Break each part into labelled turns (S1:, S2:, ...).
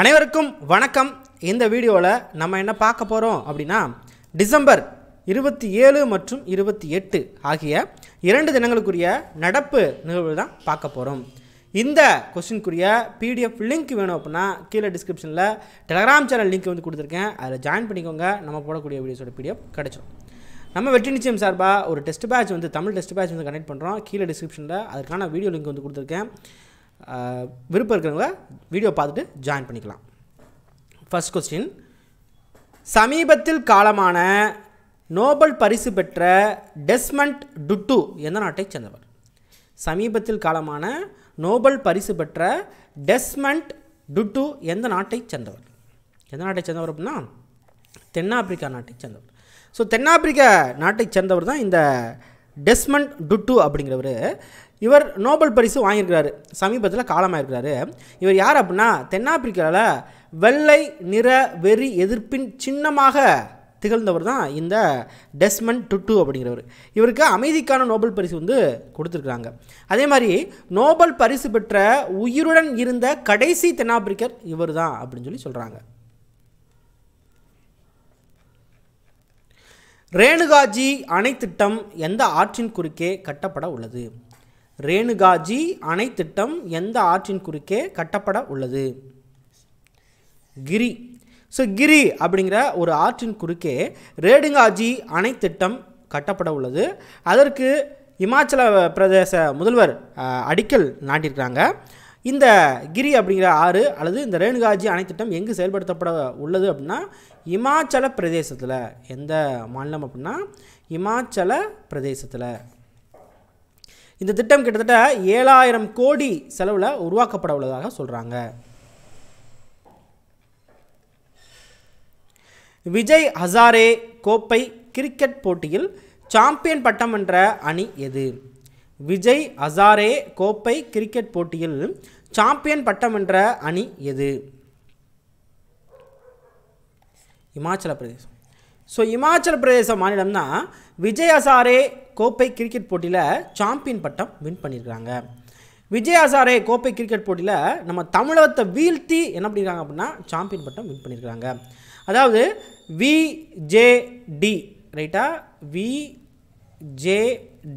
S1: அனைவருக்கும் வணக்கம் இந்த வீடியோவில் நம்ம என்ன பார்க்க போகிறோம் அப்படின்னா டிசம்பர் இருபத்தி ஏழு மற்றும் இருபத்தி எட்டு ஆகிய இரண்டு தினங்களுக்குரிய நடப்பு நிகழ்வு தான் பார்க்க போகிறோம் இந்த கொஸ்டின்குரிய பிடிஎஃப் லிங்க் வேணும் அப்படின்னா கீழே டிஸ்கிரிப்ஷனில் டெலகிராம் சேனல் லிங்க் வந்து கொடுத்துருக்கேன் அதில் ஜாயின் பண்ணிக்கோங்க நம்ம போடக்கூடிய வீடியோஸோட பிடிஎஃப் கிடச்சிடும் நம்ம வெற்றி நிச்சயம் சார்பாக ஒரு டெஸ்ட் பேட்ச் வந்து தமிழ் டெஸ்ட் பேட்ச் வந்து கனெக்ட் பண்ணுறோம் கீழே டிஸ்கிரிப்ஷனில் அதுக்கான வீடியோ லிங்க் வந்து கொடுத்துருக்கேன் விருப்பம் இருக்கிறவங்க வீடியோ பார்த்துட்டு ஜாயின் பண்ணிக்கலாம் ஃபஸ்ட் கொஸ்டின் சமீபத்தில் காலமான நோபல் பரிசு பெற்ற டெஸ்மண்ட் டுட்டு எந்த நாட்டைச் சேர்ந்தவர் சமீபத்தில் காலமான நோபல் பரிசு பெற்ற டெஸ்மண்ட் டுட்டு எந்த நாட்டைச் சேர்ந்தவர் எந்த நாட்டைச் சேர்ந்தவர் அப்படின்னா தென்னாப்பிரிக்கா நாட்டைச் சேர்ந்தவர் ஸோ தென்னாப்பிரிக்க நாட்டைச் சேர்ந்தவர் தான் இந்த டெஸ்மண்ட் டுட்டு அப்படிங்கிறவர் இவர் நோபல் பரிசு வாங்கியிருக்கிறாரு சமீபத்தில் காலமாக இருக்கிறாரு இவர் யார் அப்படின்னா தென்னாப்பிரிக்காவில் வெள்ளை நிற வெறி எதிர்ப்பின் சின்னமாக திகழ்ந்தவர் தான் இந்த டெஸ்மன் டுட்டு அப்படிங்கிறவர் இவருக்கு அமைதிக்கான நோபல் பரிசு வந்து கொடுத்துருக்குறாங்க அதே மாதிரி நோபல் பரிசு பெற்ற உயிருடன் இருந்த கடைசி தென்னாப்பிரிக்கர் இவர் தான் அப்படின்னு சொல்லி சொல்கிறாங்க ரேணுகாஜி அணை திட்டம் எந்த ஆற்றின் குறுக்கே கட்டப்பட உள்ளது ரேணுகாஜி அணை திட்டம் எந்த ஆற்றின் குறுக்கே கட்டப்பட உள்ளது கிரி ஸோ கிரி அப்படிங்கிற ஒரு ஆற்றின் குறுக்கே ரேணுகாஜி அணை திட்டம் கட்டப்பட உள்ளது அதற்கு இமாச்சல பிரதேச முதல்வர் அடிக்கல் நாட்டியிருக்கிறாங்க இந்த கிரி அப்படிங்கிற ஆறு அல்லது இந்த ரேணுகாஜி அணை திட்டம் எங்கு செயல்படுத்தப்பட உள்ளது அப்படின்னா இமாச்சல பிரதேசத்தில் எந்த மாநிலம் அப்படின்னா இமாச்சல பிரதேசத்தில் இந்த திட்டம் கிட்டத்தட்ட ஏழாயிரம் கோடி செலவில் உருவாக்கப்பட உள்ளதாக சொல்கிறாங்க விஜய் ஹசாரே கோப்பை கிரிக்கெட் போட்டியில் சாம்பியன் பட்டம் என்ற அணி எது விஜய் ஹசாரே கோப்பை கிரிக்கெட் போட்டியில் சாம்பியன் பட்டம் என்ற அணி எது இமாச்சல பிரதேசம் ஸோ இமாச்சல பிரதேச மாநிலம் தான் விஜய் ஹசாரே கோப்பை கிரிக்கெட் போட்டியில் சாம்பியன் பட்டம் வின் பண்ணியிருக்கிறாங்க விஜய் ஹசாரே கோப்பை கிரிக்கெட் போட்டியில் நம்ம தமிழகத்தை வீழ்த்தி என்ன பண்ணியிருக்காங்க அப்படின்னா சாம்பியன் பட்டம் வின் பண்ணியிருக்கிறாங்க அதாவது விஜேடி ரைட்டா விஜே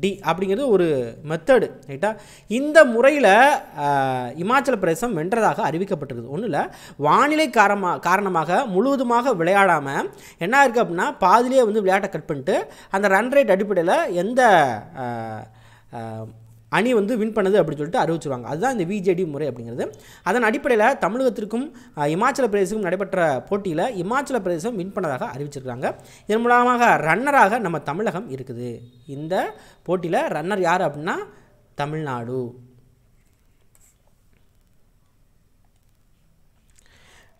S1: டி அப்படிங்கிறது ஒரு மெத்தடு ரைட்டா இந்த முறையில் இமாச்சல பிரதேசம் வென்றதாக அறிவிக்கப்பட்டிருக்கு ஒன்றும் இல்லை வானிலை காரமாக காரணமாக முழுவதுமாக விளையாடாமல் என்ன இருக்குது அப்படின்னா பாதிலே வந்து விளையாட்டை கட் பண்ணிட்டு அந்த ரன் ரேட் அடிப்படையில் எந்த அணி வந்து வின் பண்ணது அப்படின்னு சொல்லிட்டு அறிவிச்சிருவாங்க அதுதான் இந்த விஜேடி முறை அப்படிங்கிறது அதன் அடிப்படையில் தமிழகத்திற்கும் இமாச்சல பிரதேசத்துக்கும் நடைபெற்ற போட்டியில் இமாச்சல பிரதேசம் வின் பண்ணதாக அறிவிச்சிருக்காங்க இதன் மூலமாக ரன்னராக நம்ம தமிழகம் இருக்குது இந்த போட்டியில் ரன்னர் யார் அப்படின்னா தமிழ்நாடு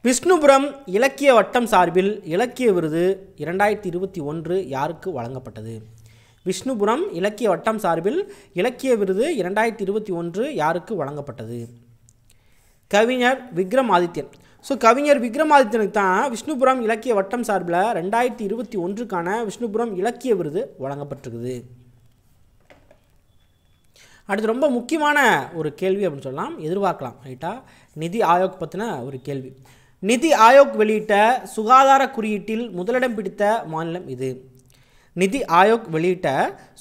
S1: விஷ்ணுபுரம் இலக்கிய வட்டம் சார்பில் இலக்கிய விருது இரண்டாயிரத்தி இருபத்தி ஒன்று யாருக்கு வழங்கப்பட்டது விஷ்ணுபுரம் இலக்கிய வட்டம் சார்பில் இலக்கிய விருது இரண்டாயிரத்தி இருபத்தி ஒன்று யாருக்கு வழங்கப்பட்டது கவிஞர் விக்ரமாதித்யன் ஸோ கவிஞர் விக்ரமாதித்யனுக்கு தான் விஷ்ணுபுரம் இலக்கிய வட்டம் சார்பில் ரெண்டாயிரத்தி இருபத்தி ஒன்றுக்கான விஷ்ணுபுரம் இலக்கிய விருது வழங்கப்பட்டிருக்குது அடுத்து ரொம்ப முக்கியமான ஒரு கேள்வி அப்படின்னு சொல்லலாம் எதிர்பார்க்கலாம் ரைட்டா நிதி ஆயோக் பற்றின ஒரு கேள்வி நிதி ஆயோக் வெளியிட்ட சுகாதார குறியீட்டில் முதலிடம் பிடித்த மாநிலம் இது நிதி ஆயோக் வெளியிட்ட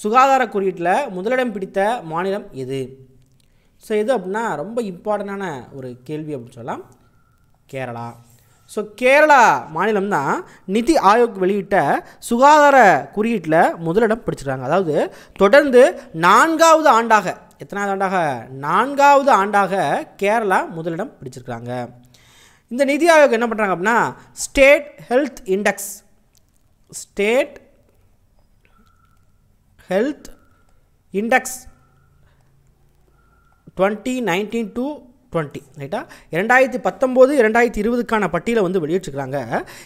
S1: சுகாதார குறியீட்டில் முதலிடம் பிடித்த மாநிலம் எது ஸோ எது அப்படின்னா ரொம்ப இம்பார்ட்டண்டான ஒரு கேள்வி அப்படின்னு சொல்லலாம் கேரளா ஸோ கேரளா மாநிலம் தான் நிதி ஆயோக் வெளியிட்ட சுகாதார குறியீட்டில் முதலிடம் பிடிச்சிருக்காங்க அதாவது தொடர்ந்து நான்காவது ஆண்டாக எத்தனாவது ஆண்டாக நான்காவது ஆண்டாக கேரளா முதலிடம் பிடிச்சிருக்கிறாங்க இந்த நிதி ஆயோக் என்ன பண்ணுறாங்க அப்படின்னா state health index state health index twenty nineteen to twenty ரைட்டா இரண்டாயிரத்தி பத்தொம்போது இரண்டாயிரத்தி இருபதுக்கான பட்டியலை வந்து வெளியிட்டிருக்கிறாங்க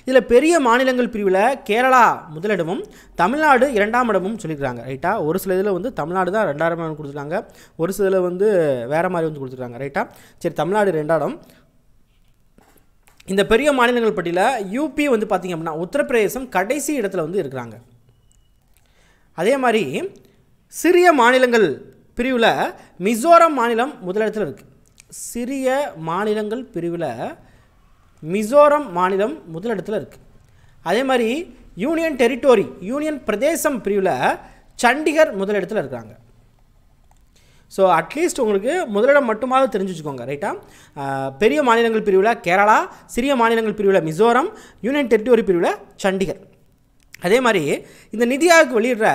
S1: இதில் பெரிய மாநிலங்கள் பிரிவில் கேரளா முதலிடமும் தமிழ்நாடு இரண்டாம் இடமும் சொல்லியிருக்காங்க ரைட்டா ஒரு சில இதில் வந்து தமிழ்நாடு தான் ரெண்டாயிரம் இடம் கொடுத்துருக்காங்க ஒரு சில இதில் வந்து வேறு மாதிரி வந்து கொடுத்துருக்காங்க ரைட்டா சரி தமிழ்நாடு ரெண்டாயிரம் இந்த பெரிய மாநிலங்கள் பட்டியலில் யூபி வந்து பார்த்திங்க அப்படின்னா உத்தரப்பிரதேசம் கடைசி இடத்துல வந்து இருக்கிறாங்க அதே மாதிரி சிறிய மாநிலங்கள் பிரிவில் மிசோரம் மாநிலம் முதலிடத்தில் இருக்குது சிறிய மாநிலங்கள் பிரிவில் மிசோரம் மாநிலம் முதலிடத்தில் இருக்குது அதே மாதிரி யூனியன் டெரிட்டோரி யூனியன் பிரதேசம் பிரிவில் சண்டிகர் முதலிடத்தில் இருக்கிறாங்க ஸோ அட்லீஸ்ட் உங்களுக்கு முதலிடம் மட்டுமாவது தெரிஞ்சு வச்சுக்கோங்க ரைட்டா பெரிய மாநிலங்கள் பிரிவில் கேரளா சிறிய மாநிலங்கள் பிரிவில் மிசோரம் யூனியன் டெரிட்டோரி பிரிவில் சண்டிகர் அதே மாதிரி இந்த நிதி ஆயோக் வெளியிடுற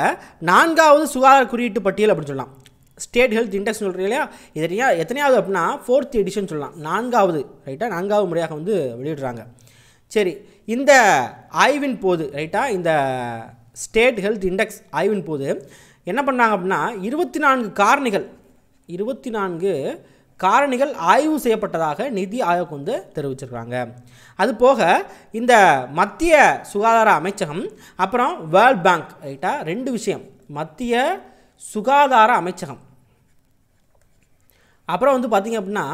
S1: நான்காவது சுகாதார குறியீட்டு பட்டியல் அப்படின்னு சொல்லலாம் ஸ்டேட் ஹெல்த் இண்டெக்ஸ் சொல்கிறீங்க இல்லையா இதனையா எத்தனையாவது அப்படின்னா ஃபோர்த் எடிஷன் சொல்லலாம் நான்காவது ரைட்டாக நான்காவது முறையாக வந்து வெளியிடுறாங்க சரி இந்த ஆய்வின் போது ரைட்டாக இந்த ஸ்டேட் ஹெல்த் இண்டெக்ஸ் ஆய்வின் போது என்ன பண்ணாங்க அப்படின்னா இருபத்தி நான்கு காரணிகள் இருபத்தி நான்கு காரணிகள் ஆய்வு செய்யப்பட்டதாக நிதி ஆயோக் வந்து தெரிவிச்சிருக்காங்க அது போக இந்த மத்திய சுகாதார அமைச்சகம் அப்புறம் வேர்ல்ட் பேங்க் ரைட்டா ரெண்டு விஷயம் மத்திய சுகாதார அமைச்சகம் அப்புறம் வந்து பார்த்திங்க அப்படின்னா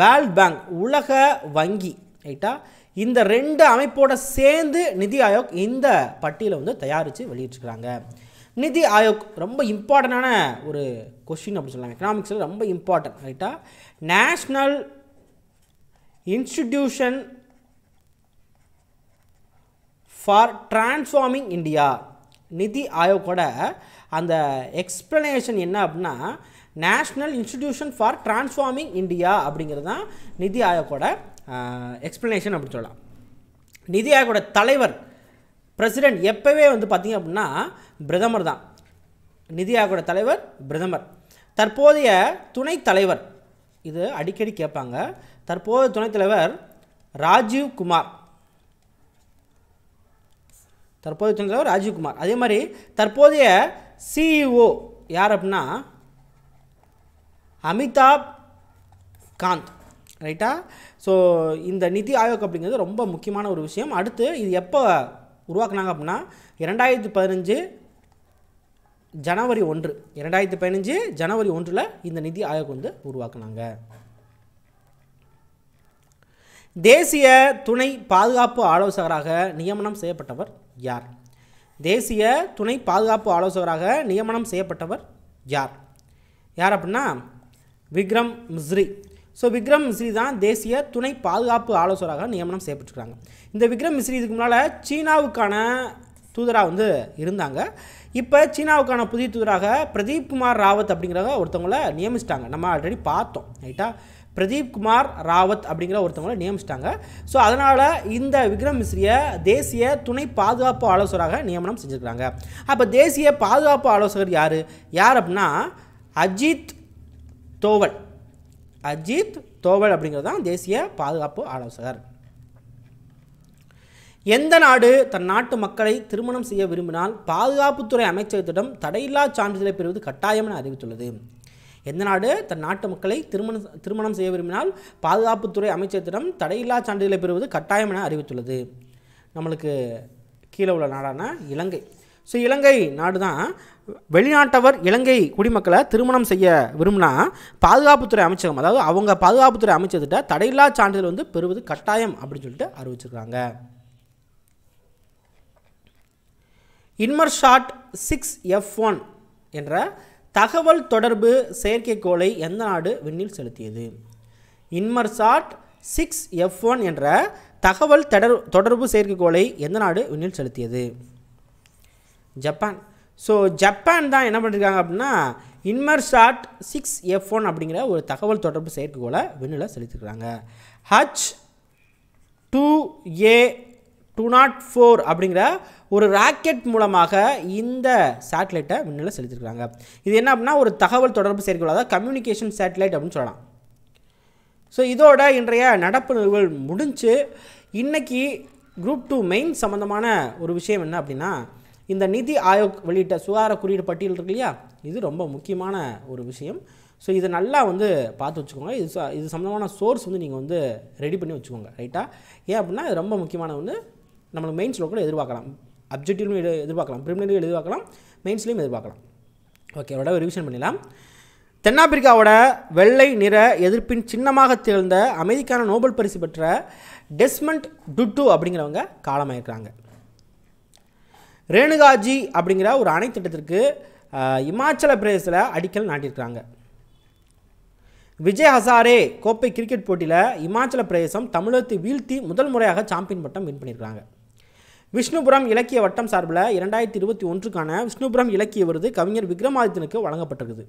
S1: வேர்ல்ட் பேங்க் உலக வங்கி ரைட்டா இந்த ரெண்டு அமைப்போட சேர்ந்து நிதி ஆயோக் இந்த பட்டியலை வந்து தயாரித்து வெளியிட்டிருக்கிறாங்க நிதி ஆயோக் ரொம்ப இம்பார்ட்டண்டான ஒரு கொஷின் அப்படின்னு சொல்லலாம் எக்கனாமிக்ஸில் ரொம்ப இம்பார்ட்டன்ட் ரைட்டாக national institution for transforming India NITI ஆயோக்கோட அந்த எக்ஸ்ப்ளனேஷன் என்ன அப்படின்னா national institution for transforming India அப்படிங்கிறது தான் நிதி ஆயோக்கோட எக்ஸ்ப்ளனேஷன் அப்படின்னு சொல்லலாம் நிதி ஆயோக்கோட தலைவர் பிரசிடெண்ட் எப்போவே வந்து பார்த்திங்க அப்படின்னா பிரதமர் தான் நிதி ஆயோகோட தலைவர் பிரதமர் தற்போதைய துணைத் தலைவர் இது அடிக்கடி கேட்பாங்க தற்போதைய துணைத் தலைவர் ராஜீவ் குமார் தற்போதைய துணைத் தலைவர் ராஜீவ்குமார் அதே மாதிரி தற்போதைய சிஇஓ e யார் அப்படின்னா அமிதாப் காந்த் ரைட்டா ஸோ இந்த நிதி ஆயோக் அப்படிங்கிறது ரொம்ப முக்கியமான ஒரு விஷயம் அடுத்து இது எப்போ உருவாக்குனாங்க அப்படின்னா இரண்டாயிரத்தி பதினஞ்சு ஜனவரி ஒன்று இரண்டாயிரத்தி பதினஞ்சு ஜனவரி ஒன்றில் இந்த நிதி ஆயோக் வந்து உருவாக்குனாங்க தேசிய துணை பாதுகாப்பு ஆலோசகராக நியமனம் செய்யப்பட்டவர் யார் தேசிய துணை பாதுகாப்பு ஆலோசகராக நியமனம் செய்யப்பட்டவர் யார் யார் அப்படின்னா விக்ரம் மிஸ்ரி ஸோ விக்ரம் மிஸ்ரி தான் தேசிய துணை பாதுகாப்பு ஆலோசகராக நியமனம் செய்யப்பட்டிருக்கிறாங்க இந்த விக்ரம் மிஸ்ரி இதுக்கு முன்னால் சீனாவுக்கான தூதராக வந்து இருந்தாங்க இப்போ சீனாவுக்கான புதிய தூதராக பிரதீப் குமார் ராவத் அப்படிங்கிறவங்க ஒருத்தவங்கள நியமிச்சிட்டாங்க நம்ம ஆல்ரெடி பார்த்தோம் ரைட்டா பிரதீப் குமார் ராவத் அப்படிங்கிற ஒருத்தவங்களை நியமிச்சிட்டாங்க ஸோ அதனால் இந்த விக்ரம் மிஸ்ரியை தேசிய துணை பாதுகாப்பு ஆலோசகராக நியமனம் செஞ்சுருக்கிறாங்க அப்போ தேசிய பாதுகாப்பு ஆலோசகர் யார் யார் அப்படின்னா அஜித் தோவல் அஜித் தோவல் அப்படிங்கிறது தான் தேசிய பாதுகாப்பு ஆலோசகர் எந்த நாடு தன் நாட்டு மக்களை திருமணம் செய்ய விரும்பினால் பாதுகாப்புத்துறை அமைச்சகத்திடம் தடையில்லா சான்றிதழை பெறுவது கட்டாயம் என அறிவித்துள்ளது எந்த நாடு தன் நாட்டு மக்களை திருமணம் திருமணம் செய்ய விரும்பினால் பாதுகாப்புத்துறை அமைச்சகத்திடம் தடையில்லா சான்றிதழை பெறுவது கட்டாயம் என அறிவித்துள்ளது நம்மளுக்கு கீழே உள்ள நாடான இலங்கை ஸோ இலங்கை நாடு தான் வெளிநாட்டவர் இலங்கை குடிமக்களை திருமணம் செய்ய விரும்பினா பாதுகாப்புத்துறை அமைச்சகம் அதாவது அவங்க பாதுகாப்புத்துறை அமைச்சர்கிட்ட தடையில்லா சான்றிதழ் வந்து பெறுவது கட்டாயம் அப்படின்னு சொல்லிட்டு அறிவிச்சிருக்காங்க இன்மர்ஷாட் சிக்ஸ் எஃப் ஒன் என்ற தகவல் தொடர்பு செயற்கைக்கோளை எந்த நாடு விண்ணில் செலுத்தியது இன்மர்சாட் சிக்ஸ் எஃப் ஒன் என்ற தகவல் தொடர் தொடர்பு செயற்கைக்கோளை எந்த நாடு விண்ணில் செலுத்தியது ஜப்பான் ஸோ ஜப்பான் தான் என்ன பண்ணியிருக்காங்க அப்படின்னா இன்மர்ஷாட் சிக்ஸ் எஃப் ஒன் அப்படிங்கிற ஒரு தகவல் தொடர்பு செயற்கைக்கோளை விண்ணில் செலுத்திருக்கிறாங்க H two A two nought four அப்படிங்கிற ஒரு ராக்கெட் மூலமாக இந்த சேட்டலைட்டை முன்னில் செலுத்திருக்கிறாங்க இது என்ன அப்படின்னா ஒரு தகவல் தொடர்பு செயற்கொள்ள அதாவது கம்யூனிகேஷன் சேட்டலைட் அப்படின்னு சொல்லலாம் ஸோ இதோட இன்றைய நடப்பு நிகழ்வுகள் முடிஞ்சு இன்றைக்கி குரூப் டூ மெயின் சம்மந்தமான ஒரு விஷயம் என்ன அப்படின்னா இந்த நிதி ஆயோக் வெளியிட்ட சுகார குறியீடு பட்டியல் இருக்கு இல்லையா இது ரொம்ப முக்கியமான ஒரு விஷயம் ஸோ இதை நல்லா வந்து பார்த்து வச்சுக்கோங்க இது இது சம்மந்தமான சோர்ஸ் வந்து நீங்கள் வந்து ரெடி பண்ணி வச்சுக்கோங்க ரைட்டாக ஏன் அப்படின்னா இது ரொம்ப முக்கியமான ஒன்று நம்மளுக்கு மெயின்ஸ் கூட எதிர்பார்க்கலாம் அப்ஜெக்டிவ்லையும் எடு எதிர்பார்க்கலாம் ப்ரிமினரியும் எதிர்பார்க்கலாம் மெயின்ஸ்லையும் எதிர்பார்க்கலாம் ஓகே அதோட ரிவிஷன் பண்ணிடலாம் தென்னாப்பிரிக்காவோட வெள்ளை நிற எதிர்ப்பின் சின்னமாக திகழ்ந்த அமைதிக்கான நோபல் பரிசு பெற்ற டெஸ்மண்ட் டுட்டு அப்படிங்கிறவங்க காலமாயிருக்கிறாங்க ரேணுகாஜி அப்படிங்கிற ஒரு அணை திட்டத்திற்கு இமாச்சல பிரதேசத்தில் அடிக்கல் நாட்டியிருக்கிறாங்க விஜய் ஹசாரே கோப்பை கிரிக்கெட் போட்டியில் இமாச்சல பிரதேசம் தமிழகத்தை வீழ்த்தி முதல் முறையாக சாம்பியன் பட்டம் வின் பண்ணியிருக்கிறாங்க விஷ்ணுபுரம் இலக்கிய வட்டம் சார்பில் இரண்டாயிரத்தி இருபத்தி ஒன்றுக்கான விஷ்ணுபுரம் இலக்கிய விருது கவிஞர் விக்ரமாதித்தனுக்கு வழங்கப்பட்டிருக்குது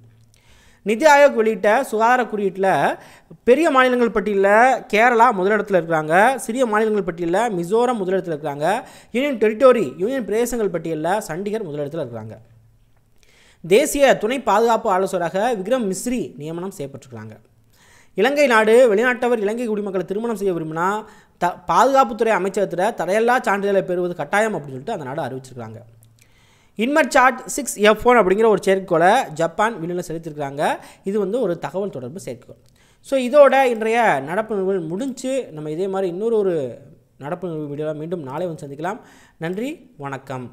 S1: நிதி ஆயோக் வெளியிட்ட சுகாதார குறியீட்டில் பெரிய மாநிலங்கள் பட்டியலில் கேரளா முதலிடத்தில் இருக்கிறாங்க சிறிய மாநிலங்கள் பட்டியலில் மிசோரம் முதலிடத்தில் இருக்கிறாங்க யூனியன் டெரிட்டோரி யூனியன் பிரதேசங்கள் பட்டியலில் சண்டிகர் முதலிடத்தில் இருக்கிறாங்க தேசிய துணை பாதுகாப்பு ஆலோசகராக விக்ரம் மிஸ்ரி நியமனம் செய்யப்பட்டிருக்கிறாங்க இலங்கை நாடு வெளிநாட்டவர் இலங்கை குடிமக்களை திருமணம் செய்ய விரும்பினா த பாதுகாப்புத்துறை அமைச்சகத்தில் தடையல்லா சான்றிதழை பெறுவது கட்டாயம் அப்படின்னு சொல்லிட்டு அந்த நாடு அறிவிச்சிருக்காங்க இன்மர்சாட் சிக்ஸ் எஃப் ஒன் அப்படிங்கிற ஒரு செயற்கைக்கோளை ஜப்பான் விண்ணில் செலுத்திருக்கிறாங்க இது வந்து ஒரு தகவல் தொடர்பு செயற்கைக்கோள் ஸோ இதோட இன்றைய நடப்பு நிகழ்வுகள் முடிஞ்சு நம்ம இதே மாதிரி இன்னொரு ஒரு நடப்பு நிகழ்வு வீடியோவில் மீண்டும் நாளை வந்து சந்திக்கலாம் நன்றி வணக்கம்